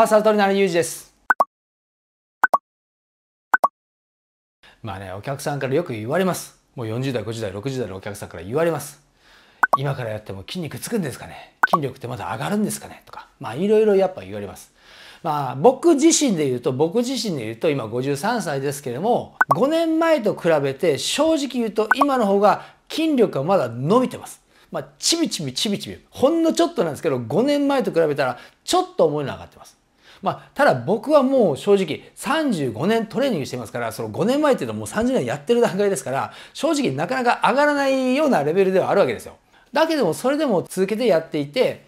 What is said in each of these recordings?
パーサルトリナのユージです。まあね、お客さんからよく言われます。もう40代、50代、60代のお客さんから言われます。今からやっても筋肉つくんですかね筋力ってまだ上がるんですかねとか、まあいろいろやっぱ言われます。まあ僕自身で言うと、僕自身で言うと今53歳ですけれども、5年前と比べて正直言うと今の方が筋力はまだ伸びてます。まあ、ちびちびちびちび、ほんのちょっとなんですけど、5年前と比べたらちょっと重いの上がってます。まあ、ただ僕はもう正直35年トレーニングしてますからその5年前っていうのもう30年やってる段階ですから正直なかなか上がらないようなレベルではあるわけですよ。だけどもそれでも続けてやっていて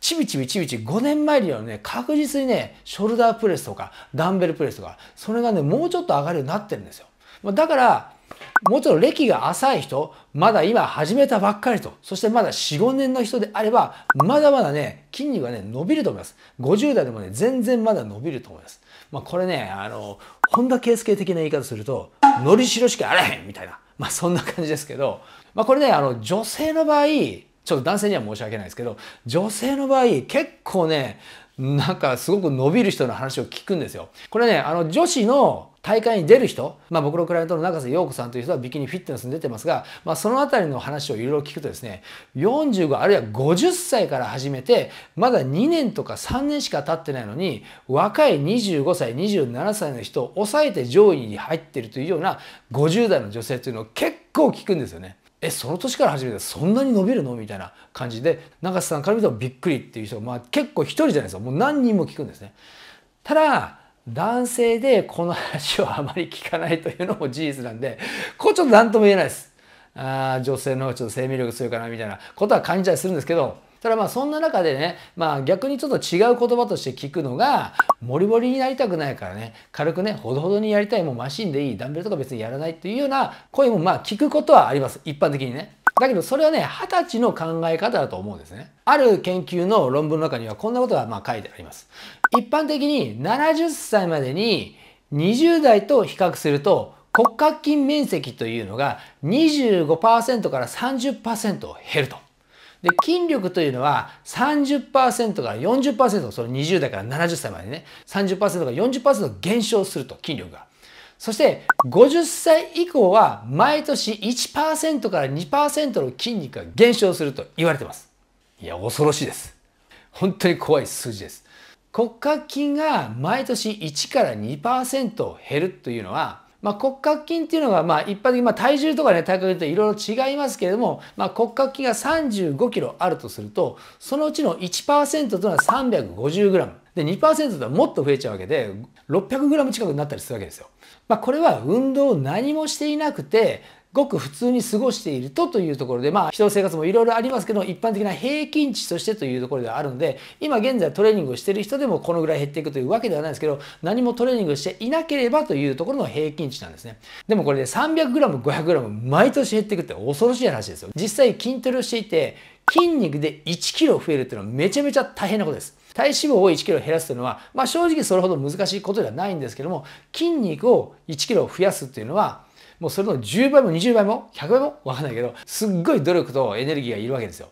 ちびちびちびち5年前よりはね確実にねショルダープレスとかダンベルプレスとかそれがねもうちょっと上がるようになってるんですよ。だからもちろん歴が浅い人、まだ今始めたばっかりと、そしてまだ4、5年の人であれば、まだまだね、筋肉がね、伸びると思います。50代でもね、全然まだ伸びると思います。まあこれね、あの、本田圭佑的な言い方すると、のりしろしかあれへんみたいな、まあそんな感じですけど、まあこれね、あの、女性の場合、ちょっと男性には申し訳ないですけど、女性の場合、結構ね、なんかすごく伸びる人の話を聞くんですよ。これね、あの女子の大会に出る人、まあ、僕のクライアントの中瀬陽子さんという人はビキニフィットネスに出てますが、まあ、その辺りの話をいろいろ聞くとですね45あるいは50歳から始めてまだ2年とか3年しか経ってないのに若い25歳27歳の人を抑えて上位に入ってるというような50代の女性というのを結構聞くんですよね。えその年から始めてそんなに伸びるのみたいな感じで永瀬さんから見てもびっくりっていう人が、まあ、結構一人じゃないですかもう何人も聞くんですね。ただ男性でこの話をあまり聞かないというのも事実なんでこれちょっと何とも言えないです。あ女性の方がちょっと生命力強いかなみたいなことは感じたりするんですけどただまあそんな中でね、まあ逆にちょっと違う言葉として聞くのが、モリモリになりたくないからね、軽くね、ほどほどにやりたい、もうマシンでいい、ダンベルとか別にやらないっていうような声もまあ聞くことはあります。一般的にね。だけどそれはね、二十歳の考え方だと思うんですね。ある研究の論文の中にはこんなことがまあ書いてあります。一般的に70歳までに20代と比較すると骨格筋面積というのが25%から30%減ると。で筋力というのは30%から40%その20代から70歳までね30%から40%減少すると筋力が。そして50歳以降は毎年1%から2%の筋肉が減少すると言われてます。いや恐ろしいです。本当に怖い数字です。骨格筋が毎年1から2%減るというのはまあ、骨格筋っていうのが、まあ、一般的に、まあ、体重とかね体格といろいろ違いますけれども、まあ、骨格筋が3 5キロあるとするとそのうちの1%というのは 350g で2%とはもっと増えちゃうわけで 600g 近くになったりするわけですよ。まあ、これは運動を何もしていなくてごく普通に過ごしているとというところで、まあ、人の生活もいろいろありますけど、一般的な平均値としてというところではあるので、今現在トレーニングをしている人でもこのぐらい減っていくというわけではないですけど、何もトレーニングしていなければというところの平均値なんですね。でもこれで 300g、500g 毎年減っていくって恐ろしい話ですよ。実際筋トレをしていて、筋肉で1 k g 増えるっていうのはめちゃめちゃ大変なことです。体脂肪を1 k g 減らすというのは、まあ正直それほど難しいことではないんですけども、筋肉を1 k g 増やすっていうのは、もうそれの10倍も20倍も100倍もわかんないけど、すっごい努力とエネルギーがいるわけですよ。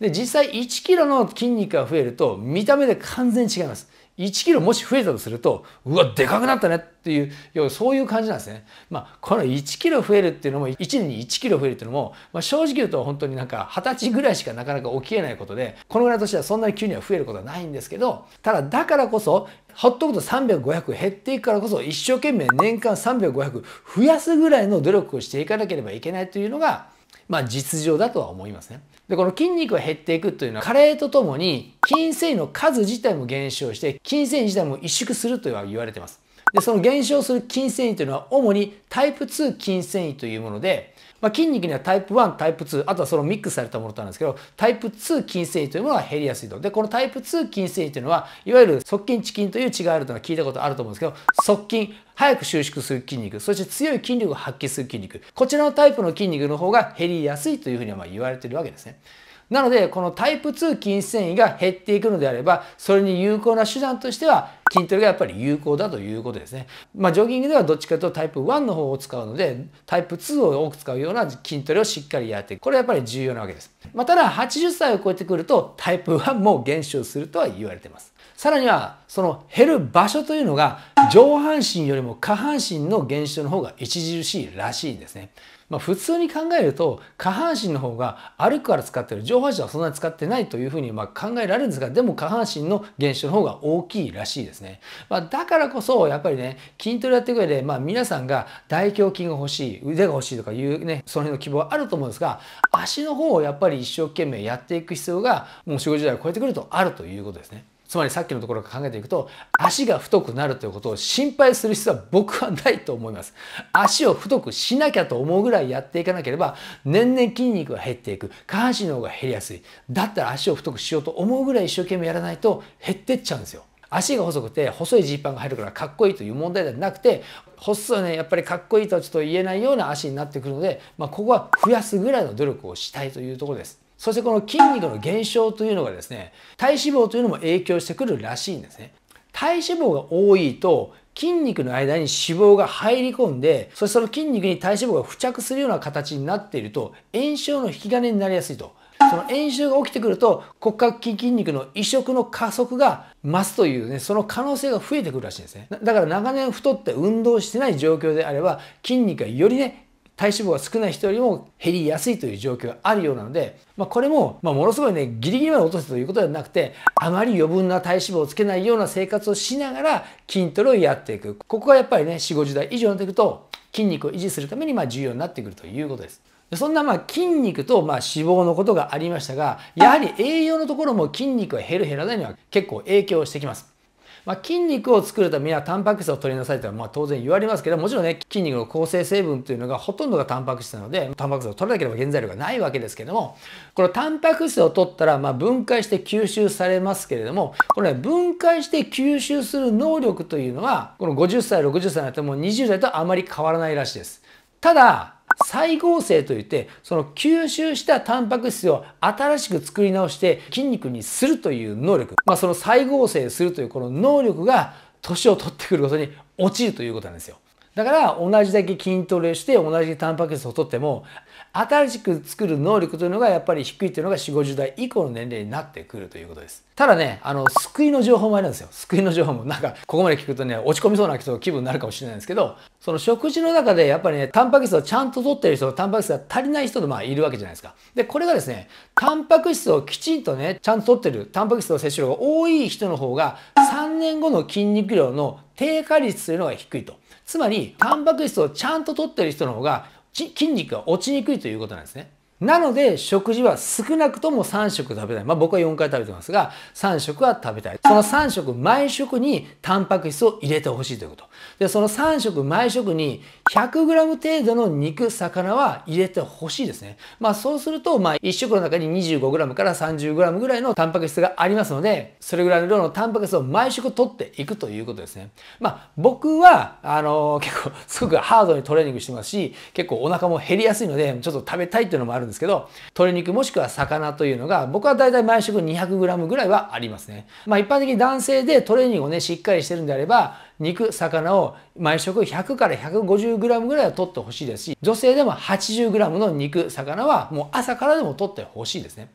で、実際1キロの筋肉が増えると、見た目で完全に違います。1キロもし増えたとするとうわでかくなったねっていう要はそういう感じなんですね。まあこの1キロ増えるっていうのも1年に1キロ増えるっていうのも、まあ、正直言うと本当になんか二十歳ぐらいしかなかなか起きえないことでこのぐらいの年はそんなに急には増えることはないんですけどただだからこそほっとくと300500減っていくからこそ一生懸命年間300500増やすぐらいの努力をしていかなければいけないというのがまあ実情だとは思いますね。で、この筋肉が減っていくというのは、加齢とともに筋繊維の数自体も減少して、筋繊維自体も萎縮するとは言われています。で、その減少する筋繊維というのは主にタイプ2筋繊維というもので、まあ、筋肉にはタイプ1タイプ2あとはそのミックスされたものとあるんですけどタイプ2筋繊維というものは減りやすいとでこのタイプ2筋繊維というのはいわゆる側筋キンという血があるというのは聞いたことあると思うんですけど側筋早く収縮する筋肉そして強い筋力を発揮する筋肉こちらのタイプの筋肉の方が減りやすいというふうにはま言われてるわけですね。なので、このタイプ2筋繊維が減っていくのであれば、それに有効な手段としては、筋トレがやっぱり有効だということですね。まあ、ジョギングではどっちかというとタイプ1の方を使うので、タイプ2を多く使うような筋トレをしっかりやっていく。これやっぱり重要なわけです。まあ、ただ、80歳を超えてくると、タイプ1も減少するとは言われてます。さらにはその減る場所というのが上半身よりも下半身の減少の方が著しいらしいんですね。まあ、普通に考えると下半身の方が歩くから使ってる上半身はそんなに使ってないというふうにま考えられるんですがでも下半身の減少の方が大きいらしいですね、まあ、だからこそやっぱりね筋トレやっていく上でま皆さんが大胸筋が欲しい腕が欲しいとかいうねその辺の希望はあると思うんですが足の方をやっぱり一生懸命やっていく必要がもう仕事時代を超えてくるとあるということですね。つまりさっきのところから考えていくと、足が太くなるということを心配する必要は僕はないと思います。足を太くしなきゃと思うぐらいやっていかなければ、年々筋肉が減っていく。下半身の方が減りやすい。だったら足を太くしようと思うぐらい一生懸命やらないと減ってっちゃうんですよ。足が細くて細いジーパンが入るからかっこいいという問題ではなくて細いねやっぱりかっこいいとはちょっと言えないような足になってくるので、まあ、ここは増やすぐらいの努力をしたいというところです。そしてこの筋肉の減少というのがですね体脂肪というのも影響してくるらしいんですね体脂肪が多いと筋肉の間に脂肪が入り込んでそしてその筋肉に体脂肪が付着するような形になっていると炎症の引き金になりやすいとその炎症が起きてくると骨格筋肉の移植の加速が増すというねその可能性が増えてくるらしいんですねだから長年太って運動してない状況であれば筋肉がよりね体脂肪が少ない人よりも減りやすいという状況があるようなので、まあ、これも、まあ、ものすごいねギリギリまで落とすということではなくてあまり余分な体脂肪をつけないような生活をしながら筋トレをやっていくここがやっぱりね4 5 0代以上になっていくと筋肉を維持するためにま重要になってくるということです。そんなまあ筋肉とまあ脂肪のことがありましたがやはり栄養のところも筋肉が減る減らないには結構影響してきます。まあ、筋肉を作るためにはタンパク質を取りなさいとはまあ当然言われますけどもちろんね筋肉の構成成分というのがほとんどがタンパク質なのでタンパク質を取らなければ原材料がないわけですけどもこのタンパク質を取ったらまあ分解して吸収されますけれどもこれ、ね、分解して吸収する能力というのはこの50歳60歳になっても20代とあまり変わらないらしいです。ただ再合成といってその吸収したタンパク質を新しく作り直して筋肉にするという能力、まあ、その再合成するというこの能力が年を取ってくることに陥るということなんですよ。だから同じだけ筋トレして同じタンパク質をとっても新しく作る能力というのがやっぱり低いというのが4 5 0代以降の年齢になってくるということですただねあの救いの情報もあるんですよ救いの情報もなんかここまで聞くとね落ち込みそうな人気分になるかもしれないんですけどその食事の中でやっぱりねタンパク質をちゃんと取ってる人タンパク質が足りない人とまあいるわけじゃないですかでこれがですねタンパク質をきちんとねちゃんと取ってるタンパク質の摂取量が多い人の方が3年後の筋肉量の低下率というのが低いとつまり、タンパク質をちゃんと取ってる人の方が筋肉が落ちにくいということなんですね。なので食事は少なくとも3食食べたい。まあ僕は4回食べてますが、3食は食べたい。その3食、毎食にタンパク質を入れてほしいということ。で、その3食、毎食に 100g 程度の肉、魚は入れてほしいですね。まあそうすると、まあ1食の中に 25g から 30g ぐらいのタンパク質がありますので、それぐらいの量のタンパク質を毎食取っていくということですね。まあ僕は、あのー、結構すごくハードにトレーニングしてますし、結構お腹も減りやすいので、ちょっと食べたいっていうのもあるるんですけど、鶏肉もしくは魚というのが、僕はだいたい毎食 200g ぐらいはありますね。まあ一般的に男性でトレーニングをね、しっかりしてるんであれば、肉、魚を毎食100から 150g ぐらいは取ってほしいですし、女性でも 80g の肉、魚はもう朝からでも取ってほしいですね。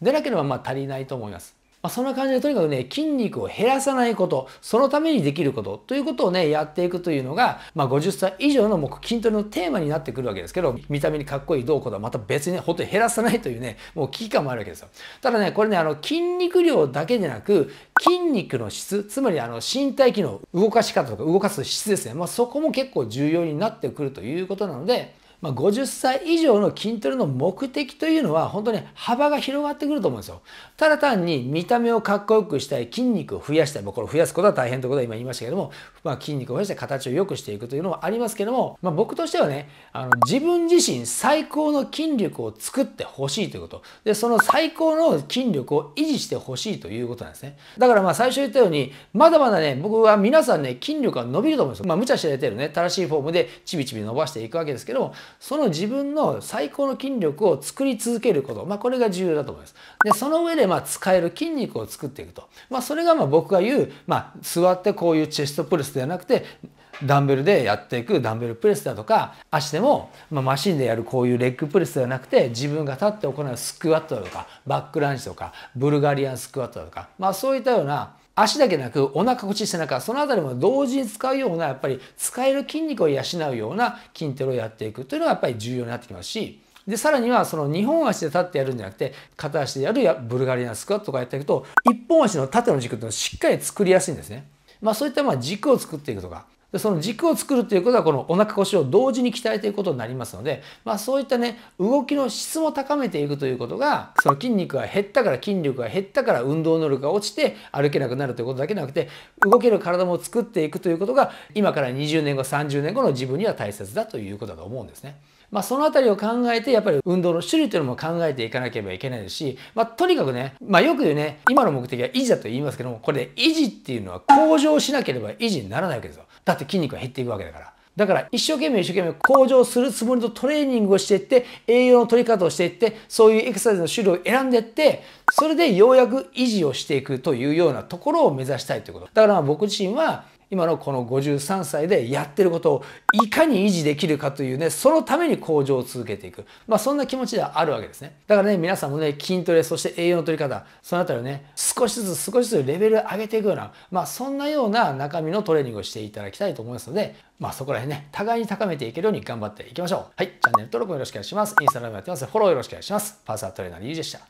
でなければまあ足りないと思います。まあ、そんな感じでとにかくね、筋肉を減らさないこと、そのためにできることということをね、やっていくというのが、まあ、50歳以上のもう筋トレのテーマになってくるわけですけど、見た目にかっこいいどうことはまた別にね、ほんと減らさないというね、もう危機感もあるわけですよ。ただね、これね、あの、筋肉量だけでなく、筋肉の質、つまりあの、身体機能、動かし方とか動かす質ですね、まあ、そこも結構重要になってくるということなので、まあ、50歳以上の筋トレの目的というのは本当に幅が広がってくると思うんですよ。ただ単に見た目をかっこよくしたい、筋肉を増やしたい、もうこれ増やすことは大変ということは今言いましたけども、まあ、筋肉を増やして形を良くしていくというのもありますけども、まあ、僕としてはね、あの自分自身最高の筋力を作ってほしいということ。で、その最高の筋力を維持してほしいということなんですね。だからまあ最初言ったように、まだまだね、僕は皆さんね、筋力が伸びると思うんですよ。まあ無茶してるね、正しいフォームでちびちび伸ばしていくわけですけども、その自分の最高の筋力を作り続けること、まあ、これが重要だと思います。で、その上で、まあ、使える筋肉を作っていくと。まあ、それが、まあ、僕が言う、まあ、座ってこういうチェストプレスではなくて、ダンベルでやっていくダンベルプレスだとか足でも、まあ、マシンでやるこういうレッグプレスではなくて自分が立って行うスクワットだとかバックランジとかブルガリアンスクワットだとか、まあ、そういったような足だけなくお腹腰背中そのあたりも同時に使うようなやっぱり使える筋肉を養うような筋トレをやっていくというのがやっぱり重要になってきますしでさらにはその2本足で立ってやるんじゃなくて片足でやるやブルガリアンスクワットとかやっていくと1本足の縦の軸というのをしっかり作りやすいんですね。まあ、そういったまあ軸を作っていくとかでその軸を作るということはこのお腹腰を同時に鍛えていくことになりますので、まあ、そういったね動きの質も高めていくということがその筋肉が減ったから筋力が減ったから運動能力が落ちて歩けなくなるということだけなくて動ける体も作っていくということが今から20年後30年後の自分には大切だということだと思うんですね。まあ、そのあたりを考えて、やっぱり運動の種類というのも考えていかなければいけないですし、まあ、とにかくね、まあ、よくね、今の目的は維持だと言いますけども、これ、維持っていうのは向上しなければ維持にならないわけですよ。だって筋肉は減っていくわけだから。だから一生懸命一生懸命向上するつもりとトレーニングをしていって、栄養の取り方をしていって、そういうエクササイズの種類を選んでいって、それでようやく維持をしていくというようなところを目指したいということ。だから僕自身は、今のこの53歳でやってることをいかに維持できるかというね、そのために向上を続けていく。まあそんな気持ちではあるわけですね。だからね、皆さんもね、筋トレ、そして栄養の取り方、そのあたりをね、少しずつ少しずつレベル上げていくような、まあそんなような中身のトレーニングをしていただきたいと思いますので、まあそこら辺ね、互いに高めていけるように頑張っていきましょう。はい、チャンネル登録もよろしくお願いします。インスタライブやってます。フォローよろしくお願いします。パーサートレーナーのゆうでした。